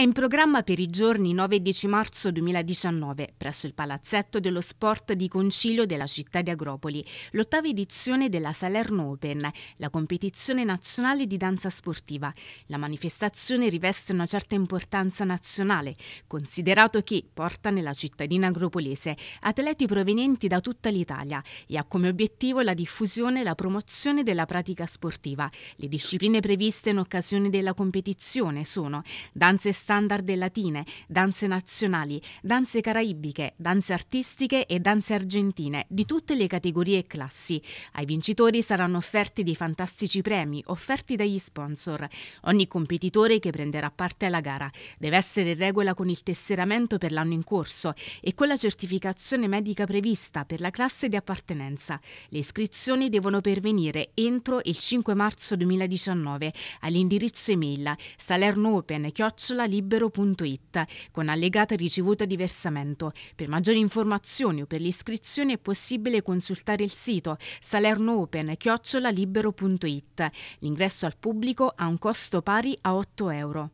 È in programma per i giorni 9 e 10 marzo 2019, presso il Palazzetto dello Sport di Concilio della città di Agropoli, l'ottava edizione della Salerno Open, la competizione nazionale di danza sportiva. La manifestazione riveste una certa importanza nazionale, considerato che porta nella cittadina agropolese atleti provenienti da tutta l'Italia e ha come obiettivo la diffusione e la promozione della pratica sportiva. Le discipline previste in occasione della competizione sono danza esterna, standard latine, danze nazionali, danze caraibiche, danze artistiche e danze argentine di tutte le categorie e classi. Ai vincitori saranno offerti dei fantastici premi offerti dagli sponsor. Ogni competitore che prenderà parte alla gara deve essere in regola con il tesseramento per l'anno in corso e con la certificazione medica prevista per la classe di appartenenza. Le iscrizioni devono pervenire entro il 5 marzo 2019 all'indirizzo email salernoopen.it libero.it con allegata ricevuta di versamento. Per maggiori informazioni o per l'iscrizione è possibile consultare il sito salernoopen.it. L'ingresso al pubblico ha un costo pari a 8 euro.